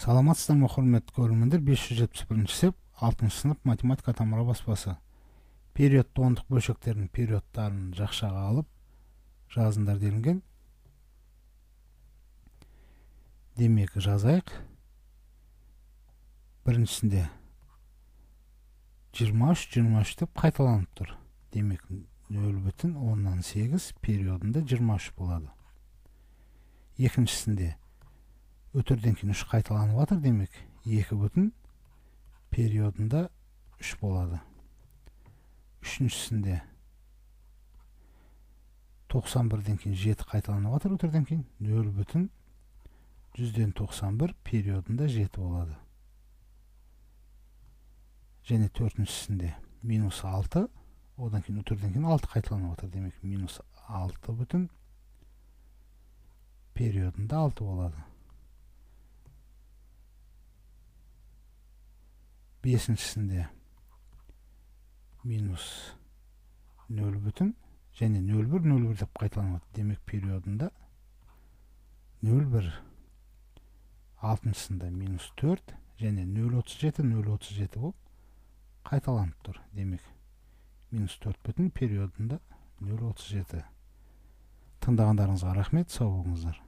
саламатсыздар ма құрметті көрермендер бірінші сеп алтыншы сынып математика тамыра баспасы периодты ондық бөлшектердің периодтарын жақшаға алып жазыңдар делінген демек жазайық біріншісінде жиырма үш деп қайталанып тұр демек нөл бүтін оннан сегіз периодында 23 болады екіншісінде өтерден кейін үш қайталанып жатыр демек екі бүтін периодында үш болады үшіншісінде 91-ден кейін 7 қайталанып жатыр өтерден кейін 0 бүтін 100-ден 91 периодында 7 болады және төртіншісінде минус 6 одан кейін өтерден кейін 6 қайталанып демек минус 6 бүтін периодында 6 болады 5 минус 0 бүтін және 0-1, деп қайталанады демек периодында 0-1 алтыншысында 4 және 0 037 0-37 ол қайталанып демек минус 4 бүтін периодында 0-37 тұндағандарыңызға рахмет, сау болыңыздар